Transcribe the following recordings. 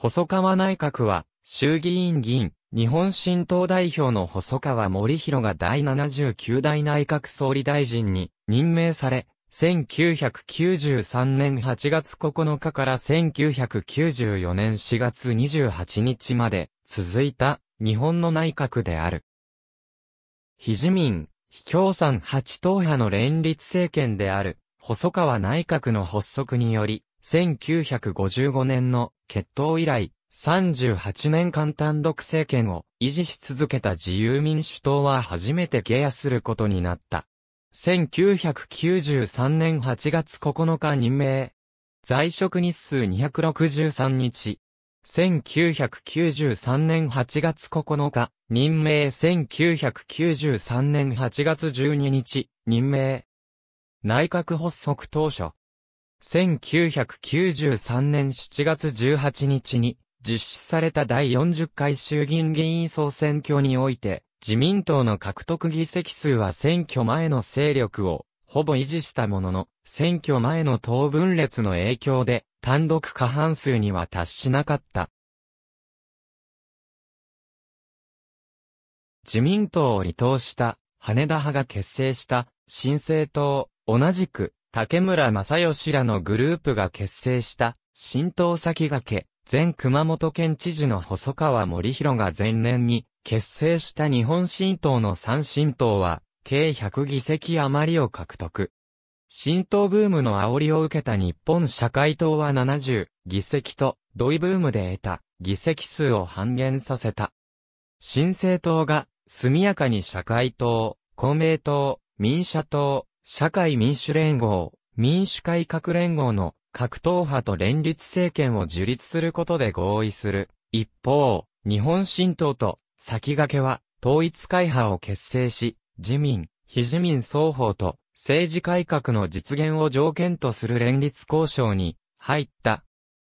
細川内閣は、衆議院議員、日本新党代表の細川森弘が第79代内閣総理大臣に任命され、1993年8月9日から1994年4月28日まで続いた日本の内閣である。非自民、非共産8党派の連立政権である細川内閣の発足により、1955年の決闘以来、38年間単独政権を維持し続けた自由民主党は初めて下野することになった。1993年8月9日任命。在職日数263日。1993年8月9日、任命1993年8月12日、任命。内閣発足当初、1993年7月18日に実施された第40回衆議院議員総選挙において、自民党の獲得議席数は選挙前の勢力をほぼ維持したものの、選挙前の党分裂の影響で単独過半数には達しなかった。自民党を離党した羽田派が結成した新政党、同じく竹村正義らのグループが結成した、新党先駆け、前熊本県知事の細川森弘が前年に結成した日本新党の三新党は、計100議席余りを獲得。新党ブームの煽りを受けた日本社会党は70議席と、土井ブームで得た議席数を半減させた。新政党が速やかに社会党、公明党、民社党、社会民主連合、民主改革連合の各党派と連立政権を樹立することで合意する。一方、日本新党と先駆けは統一会派を結成し、自民、非自民双方と政治改革の実現を条件とする連立交渉に入った。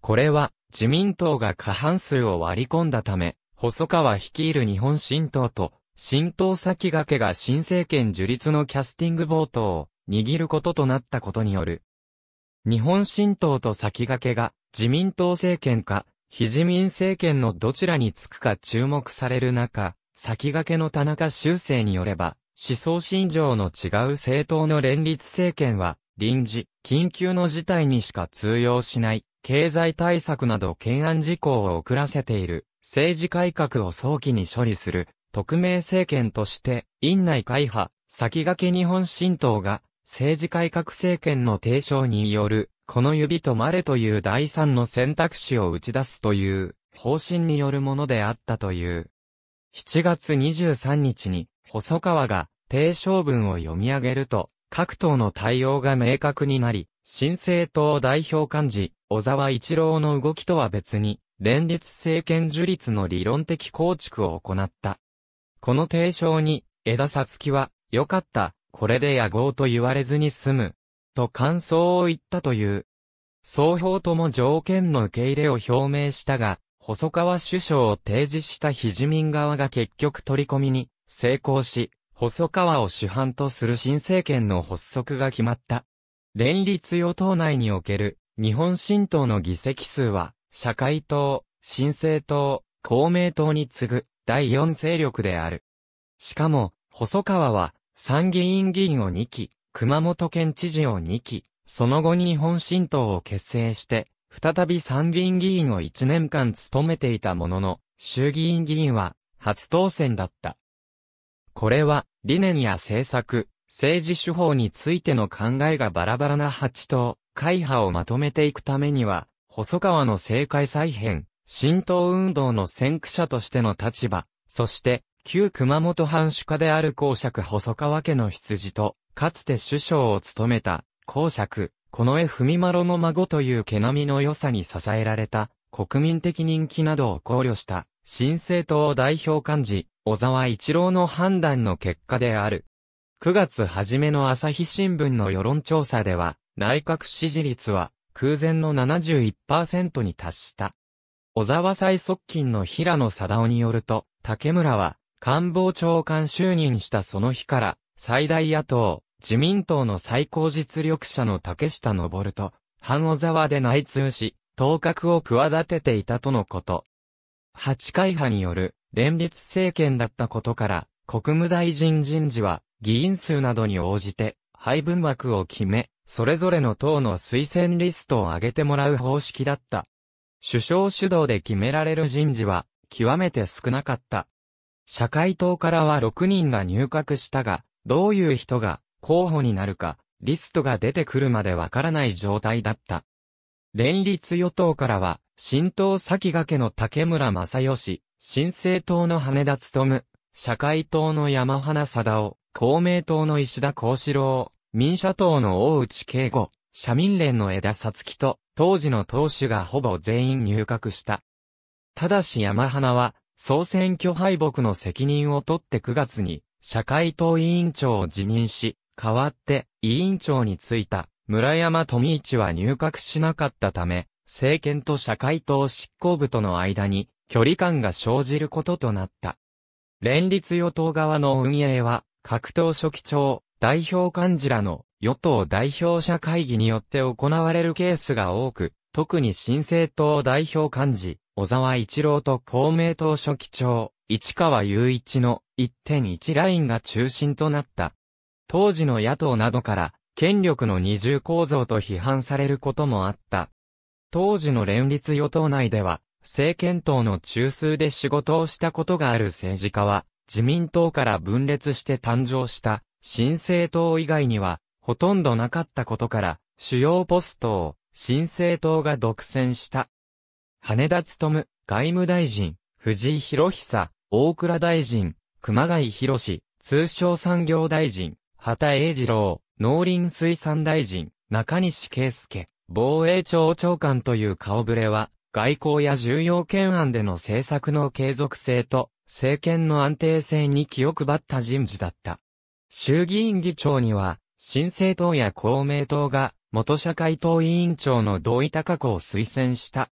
これは自民党が過半数を割り込んだため、細川率いる日本新党と新党先駆けが新政権樹立のキャスティングボートを握ることとなったことによる。日本新党と先駆けが自民党政権か非自民政権のどちらにつくか注目される中、先駆けの田中修正によれば、思想信条の違う政党の連立政権は、臨時、緊急の事態にしか通用しない、経済対策など懸案事項を遅らせている、政治改革を早期に処理する、特命政権として、院内会派、先駆け日本新党が、政治改革政権の提唱による、この指とまれという第三の選択肢を打ち出すという、方針によるものであったという。7月23日に、細川が、提唱文を読み上げると、各党の対応が明確になり、新政党代表幹事、小沢一郎の動きとは別に、連立政権樹立の理論的構築を行った。この提唱に、枝さつきは、よかった、これで野望と言われずに済む。と感想を言ったという。双方とも条件の受け入れを表明したが、細川首相を提示した非自民側が結局取り込みに成功し、細川を主犯とする新政権の発足が決まった。連立与党内における日本新党の議席数は、社会党、新政党、公明党に次ぐ第四勢力である。しかも、細川は、参議院議員を2期、熊本県知事を2期、その後日本新党を結成して、再び参議院議員を1年間務めていたものの、衆議院議員は、初当選だった。これは、理念や政策、政治手法についての考えがバラバラな八党、会派をまとめていくためには、細川の政界再編、浸透運動の先駆者としての立場、そして、旧熊本藩主家である公爵細川家の羊と、かつて首相を務めた、公爵、この絵文丸の孫という毛並みの良さに支えられた、国民的人気などを考慮した、新政党代表幹事、小沢一郎の判断の結果である。9月初めの朝日新聞の世論調査では、内閣支持率は空前の71%に達した。小沢最側近の平野貞夫によると、竹村は官房長官就任したその日から、最大野党、自民党の最高実力者の竹下登と、半小沢で内通し、当格を企てていたとのこと。八会派による連立政権だったことから、国務大臣人事は議員数などに応じて配分枠を決め、それぞれの党の推薦リストを挙げてもらう方式だった。首相主導で決められる人事は、極めて少なかった。社会党からは6人が入閣したが、どういう人が候補になるか、リストが出てくるまでわからない状態だった。連立与党からは、新党先駆けの竹村正義、新政党の羽田務、社会党の山花貞夫、公明党の石田幸四郎、民社党の大内慶吾、社民連の枝さつきと、当時の党首がほぼ全員入閣した。ただし山花は、総選挙敗北の責任を取って9月に、社会党委員長を辞任し、代わって委員長に就いた村山富一は入閣しなかったため、政権と社会党執行部との間に距離感が生じることとなった。連立与党側の運営は、各党書記長、代表幹事らの与党代表者会議によって行われるケースが多く、特に新政党代表幹事、小沢一郎と公明党書記長、市川雄一の1.1ラインが中心となった。当時の野党などから、権力の二重構造と批判されることもあった。当時の連立与党内では、政権党の中枢で仕事をしたことがある政治家は、自民党から分裂して誕生した、新政党以外には、ほとんどなかったことから、主要ポストを、新政党が独占した。羽田勤外務大臣、藤井博久、大倉大臣、熊谷博士、通商産業大臣、畑英二郎、農林水産大臣、中西圭介、防衛庁長官という顔ぶれは、外交や重要懸案での政策の継続性と、政権の安定性に気を配った人事だった。衆議院議長には、新政党や公明党が元社会党委員長の同意高子を推薦した。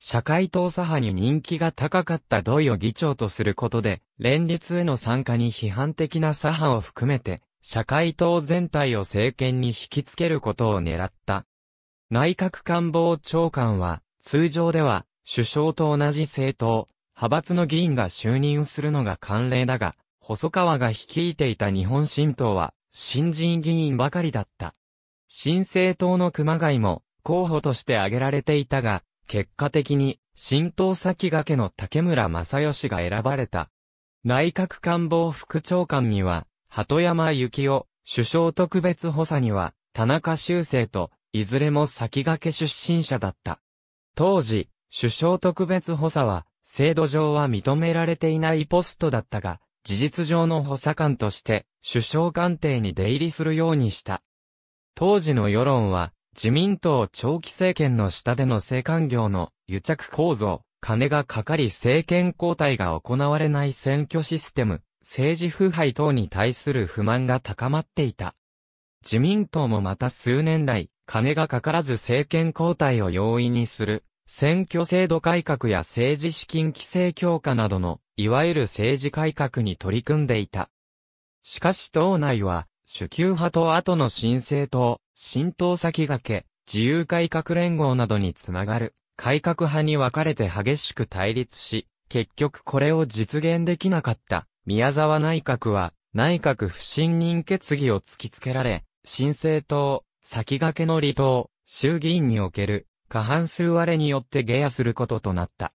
社会党左派に人気が高かった同意を議長とすることで、連立への参加に批判的な左派を含めて、社会党全体を政権に引きつけることを狙った。内閣官房長官は、通常では、首相と同じ政党、派閥の議員が就任するのが慣例だが、細川が率いていた日本新党は、新人議員ばかりだった。新政党の熊谷も候補として挙げられていたが、結果的に新党先駆けの竹村正義が選ばれた。内閣官房副長官には、鳩山幸夫、首相特別補佐には、田中修正と、いずれも先駆け出身者だった。当時、首相特別補佐は、制度上は認められていないポストだったが、事実上の補佐官として首相官邸に出入りするようにした。当時の世論は自民党長期政権の下での政官業の癒着構造、金がかかり政権交代が行われない選挙システム、政治腐敗等に対する不満が高まっていた。自民党もまた数年来、金がかからず政権交代を容易にする選挙制度改革や政治資金規制強化などの、いわゆる政治改革に取り組んでいた。しかし党内は、主級派と後の新政党、新党先駆け、自由改革連合などにつながる、改革派に分かれて激しく対立し、結局これを実現できなかった、宮沢内閣は、内閣不信任決議を突きつけられ、新政党、先駆けの離党、衆議院における、過半数割れによって下野することとなった。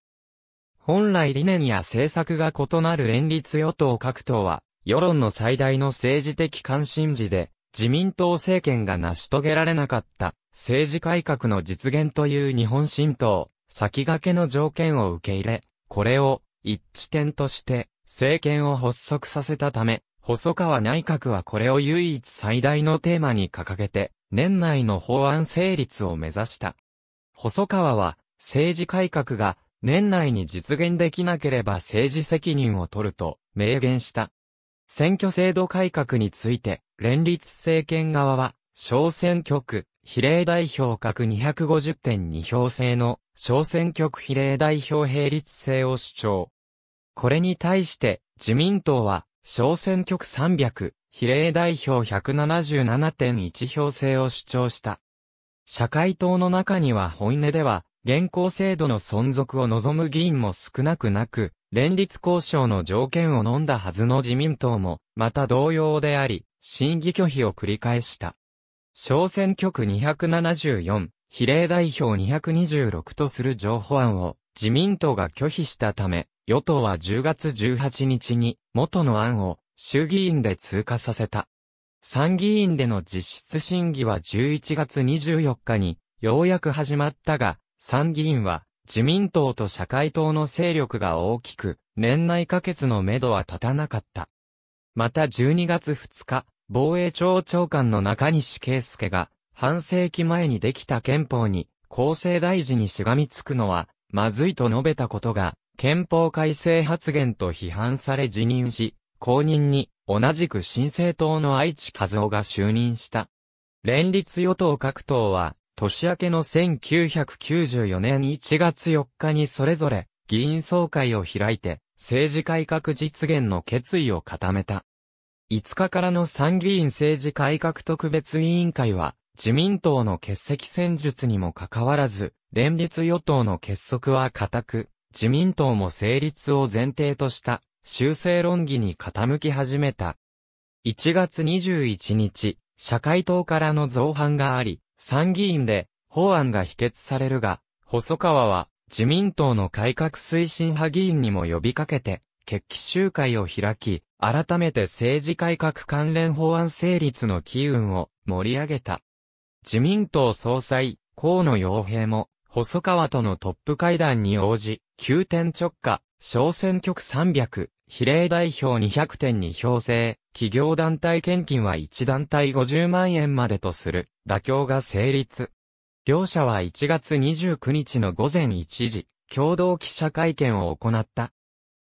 本来理念や政策が異なる連立与党各党は、世論の最大の政治的関心事で、自民党政権が成し遂げられなかった政治改革の実現という日本新党、先駆けの条件を受け入れ、これを一致点として政権を発足させたため、細川内閣はこれを唯一最大のテーマに掲げて、年内の法案成立を目指した。細川は、政治改革が年内に実現できなければ政治責任を取ると明言した。選挙制度改革について、連立政権側は、小選挙区、比例代表格250.2票制の小選挙区比例代表並立制を主張。これに対して自民党は小選挙区300、比例代表177.1票制を主張した。社会党の中には本音では、現行制度の存続を望む議員も少なくなく、連立交渉の条件を飲んだはずの自民党も、また同様であり、審議拒否を繰り返した。小選挙区274、比例代表226とする情報案を自民党が拒否したため、与党は10月18日に元の案を衆議院で通過させた。参議院での実質審議は11月24日に、ようやく始まったが、参議院は、自民党と社会党の勢力が大きく、年内可決のめどは立たなかった。また12月2日、防衛庁長官の中西圭介が、半世紀前にできた憲法に、厚生大臣にしがみつくのは、まずいと述べたことが、憲法改正発言と批判され辞任し、公認に同じく新政党の愛知和夫が就任した。連立与党各党は、年明けの1994年1月4日にそれぞれ、議員総会を開いて、政治改革実現の決意を固めた。5日からの参議院政治改革特別委員会は、自民党の欠席戦術にもかかわらず、連立与党の結束は固く、自民党も成立を前提とした修正論議に傾き始めた。1月21日、社会党からの造反があり、参議院で法案が否決されるが、細川は自民党の改革推進派議員にも呼びかけて、決起集会を開き、改めて政治改革関連法案成立の機運を盛り上げた。自民党総裁、河野洋平も、細川とのトップ会談に応じ、急転直下、小選挙区300、比例代表200点に表制、企業団体献金は1団体50万円までとする、妥協が成立。両者は1月29日の午前1時、共同記者会見を行った。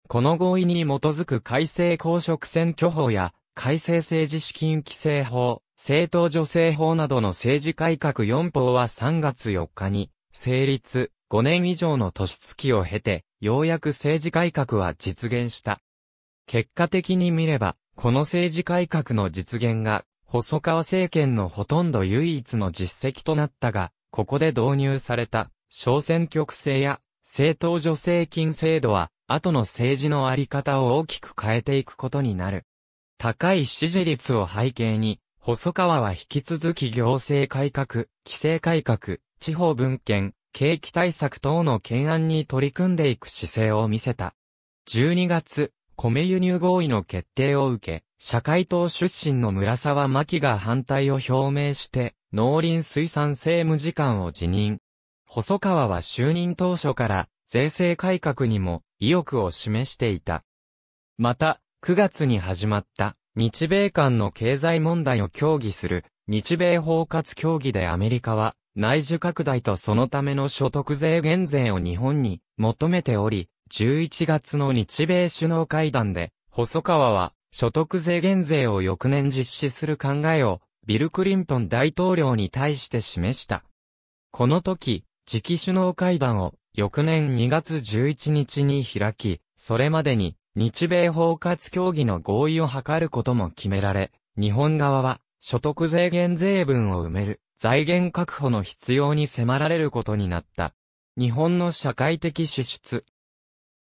この合意に基づく改正公職選挙法や、改正政治資金規制法、政党助成法などの政治改革4法は3月4日に、成立、5年以上の年月を経て、ようやく政治改革は実現した。結果的に見れば、この政治改革の実現が、細川政権のほとんど唯一の実績となったが、ここで導入された、小選挙区制や、政党助成金制度は、後の政治のあり方を大きく変えていくことになる。高い支持率を背景に、細川は引き続き行政改革、規制改革、地方分権、景気対策等の懸案に取り組んでいく姿勢を見せた。12月、米輸入合意の決定を受け、社会党出身の村沢希が反対を表明して、農林水産政務次官を辞任。細川は就任当初から税制改革にも意欲を示していた。また、9月に始まった日米間の経済問題を協議する日米包括協議でアメリカは内需拡大とそのための所得税減税を日本に求めており、11月の日米首脳会談で、細川は、所得税減税を翌年実施する考えを、ビル・クリントン大統領に対して示した。この時、次期首脳会談を、翌年2月11日に開き、それまでに、日米包括協議の合意を図ることも決められ、日本側は、所得税減税分を埋める、財源確保の必要に迫られることになった。日本の社会的支出、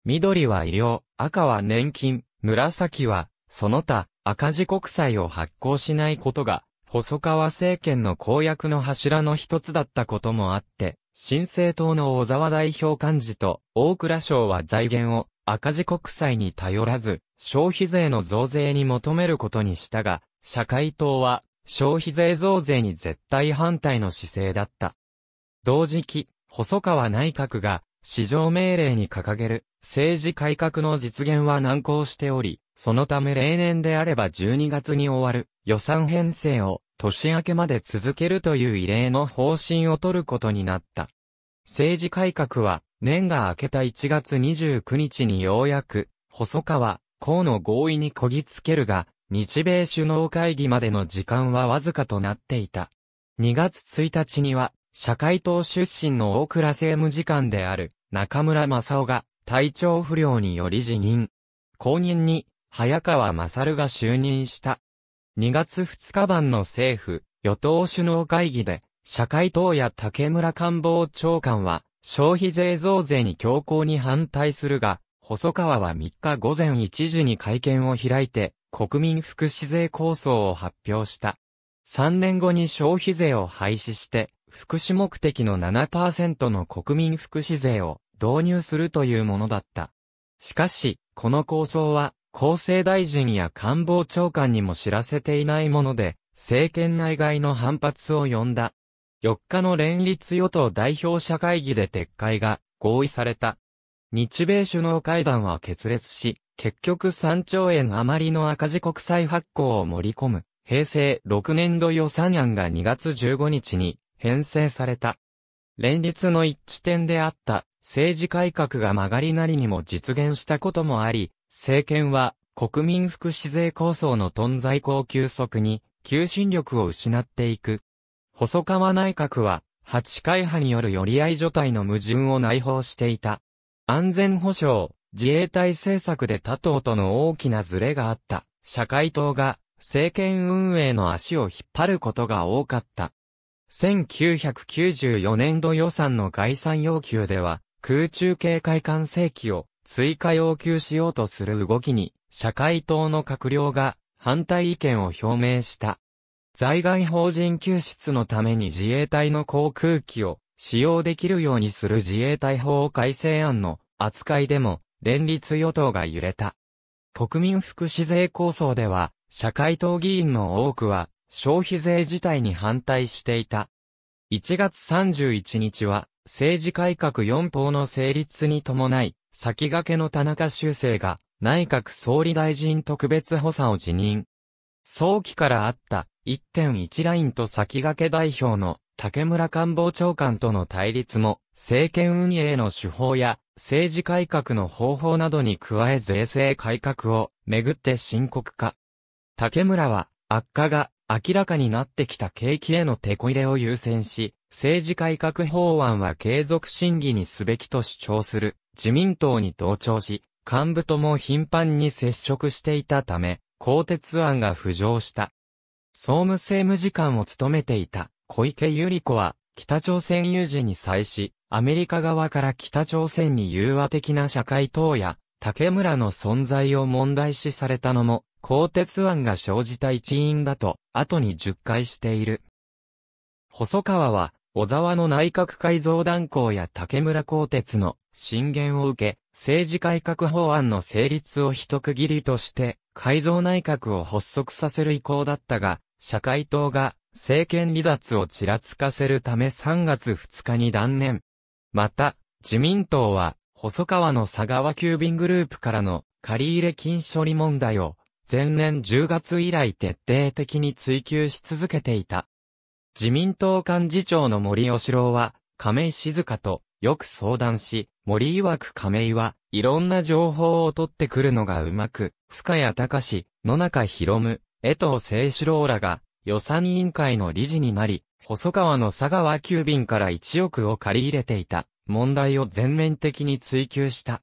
緑は医療、赤は年金、紫は、その他、赤字国債を発行しないことが、細川政権の公約の柱の一つだったこともあって、新政党の小沢代表幹事と大倉省は財源を赤字国債に頼らず、消費税の増税に求めることにしたが、社会党は消費税増税に絶対反対の姿勢だった。同時期、細川内閣が市場命令に掲げる政治改革の実現は難航しており、そのため例年であれば12月に終わる予算編成を年明けまで続けるという異例の方針を取ることになった。政治改革は年が明けた1月29日にようやく細川、河野合意にこぎつけるが、日米首脳会議までの時間はわずかとなっていた。2月1日には、社会党出身の大倉政務次官である、中村正夫が体調不良により辞任。後任に、早川正が就任した。2月2日版の政府、与党首脳会議で、社会党や竹村官房長官は、消費税増税に強硬に反対するが、細川は3日午前1時に会見を開いて、国民福祉税構想を発表した。3年後に消費税を廃止して、福祉目的の7%の国民福祉税を導入するというものだった。しかし、この構想は、厚生大臣や官房長官にも知らせていないもので、政権内外の反発を呼んだ。4日の連立与党代表者会議で撤回が合意された。日米首脳会談は決裂し、結局3兆円余りの赤字国債発行を盛り込む、平成6年度予算案が2月15日に編成された。連立の一致点であった政治改革が曲がりなりにも実現したこともあり、政権は国民福祉税構想の存在高急速に求心力を失っていく。細川内閣は八会派による寄り合い所帯の矛盾を内包していた。安全保障、自衛隊政策で他党との大きなズレがあった。社会党が政権運営の足を引っ張ることが多かった。1994年度予算の概算要求では、空中警戒管制機を追加要求しようとする動きに、社会党の閣僚が反対意見を表明した。在外邦人救出のために自衛隊の航空機を使用できるようにする自衛隊法改正案の扱いでも、連立与党が揺れた。国民福祉税構想では、社会党議員の多くは、消費税自体に反対していた。1月31日は、政治改革4法の成立に伴い、先駆けの田中修正が、内閣総理大臣特別補佐を辞任。早期からあった1.1ラインと先駆け代表の竹村官房長官との対立も政権運営の手法や政治改革の方法などに加え税制改革をめぐって深刻化。竹村は悪化が明らかになってきた景気への手こ入れを優先し、政治改革法案は継続審議にすべきと主張する自民党に同調し、幹部とも頻繁に接触していたため、公鉄案が浮上した。総務政務次官を務めていた小池百合子は、北朝鮮有事に際し、アメリカ側から北朝鮮に融和的な社会党や、竹村の存在を問題視されたのも、鋼鉄案が生じた一因だと、後に述回している。細川は、小沢の内閣改造断行や竹村鋼鉄の進言を受け、政治改革法案の成立を一区切りとして、改造内閣を発足させる意向だったが、社会党が政権離脱をちらつかせるため3月2日に断念。また、自民党は、細川の佐川急便グループからの借入金処理問題を前年10月以来徹底的に追求し続けていた。自民党幹事長の森吉郎は、亀井静香とよく相談し、森曰く亀井はいろんな情報を取ってくるのがうまく、深谷隆、野中博夢、江藤清志郎らが予算委員会の理事になり、細川の佐川急便から1億を借り入れていた問題を全面的に追求した。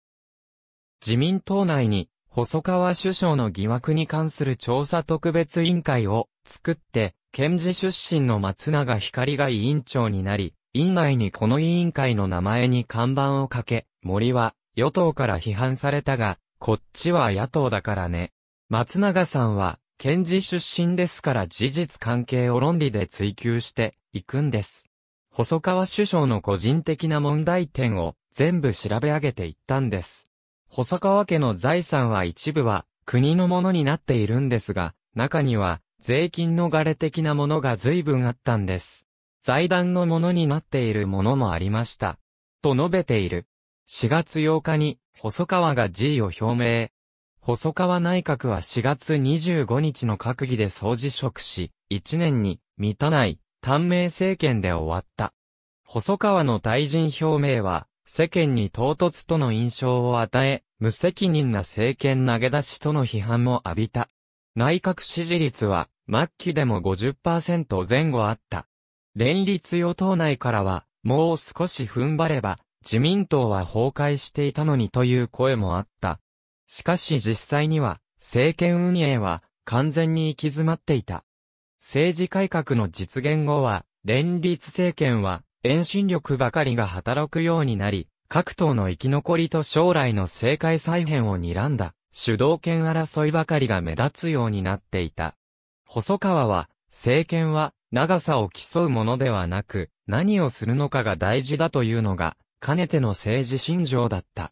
自民党内に細川首相の疑惑に関する調査特別委員会を作って、検事出身の松永光が委員長になり、院内にこの委員会の名前に看板をかけ、森は与党から批判されたが、こっちは野党だからね。松永さんは、検事出身ですから事実関係を論理で追求していくんです。細川首相の個人的な問題点を全部調べ上げていったんです。細川家の財産は一部は国のものになっているんですが、中には税金逃れ的なものが随分あったんです。財団のものになっているものもありました。と述べている。4月8日に細川が辞意を表明。細川内閣は4月25日の閣議で総辞職し、1年に満たない短命政権で終わった。細川の退陣表明は世間に唐突との印象を与え、無責任な政権投げ出しとの批判も浴びた。内閣支持率は末期でも50%前後あった。連立与党内からは、もう少し踏ん張れば、自民党は崩壊していたのにという声もあった。しかし実際には、政権運営は完全に行き詰まっていた。政治改革の実現後は、連立政権は遠心力ばかりが働くようになり、各党の生き残りと将来の政界再編を睨んだ、主導権争いばかりが目立つようになっていた。細川は、政権は長さを競うものではなく、何をするのかが大事だというのが、かねての政治信条だった。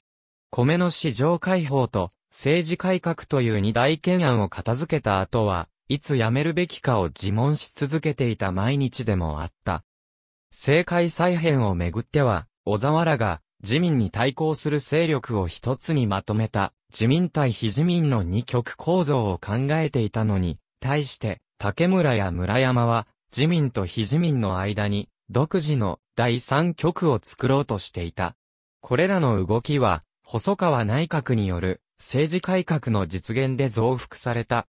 米の市場開放と政治改革という二大懸案を片付けた後は、いつ辞めるべきかを自問し続けていた毎日でもあった。政界再編をめぐっては、小沢らが自民に対抗する勢力を一つにまとめた自民対非自民の二極構造を考えていたのに、対して竹村や村山は自民と非自民の間に独自の第三極を作ろうとしていた。これらの動きは、細川内閣による政治改革の実現で増幅された。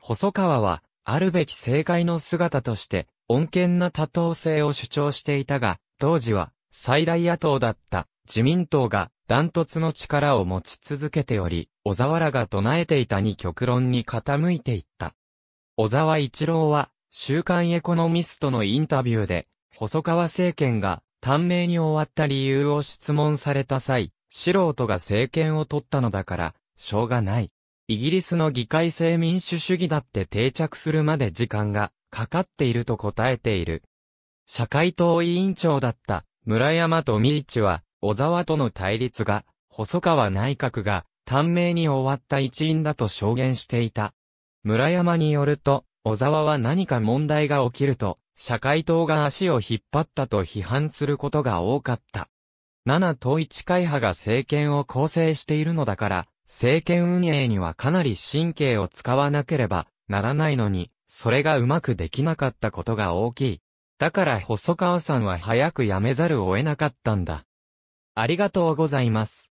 細川はあるべき正解の姿として、穏健な多党性を主張していたが、当時は最大野党だった自民党がダントツの力を持ち続けており、小沢らが唱えていたに極論に傾いていった。小沢一郎は、週刊エコノミストのインタビューで、細川政権が短命に終わった理由を質問された際、素人が政権を取ったのだから、しょうがない。イギリスの議会制民主主義だって定着するまで時間がかかっていると答えている。社会党委員長だった村山富一は、小沢との対立が、細川内閣が短命に終わった一因だと証言していた。村山によると、小沢は何か問題が起きると、社会党が足を引っ張ったと批判することが多かった。7統一会派が政権を構成しているのだから、政権運営にはかなり神経を使わなければならないのに、それがうまくできなかったことが大きい。だから細川さんは早く辞めざるを得なかったんだ。ありがとうございます。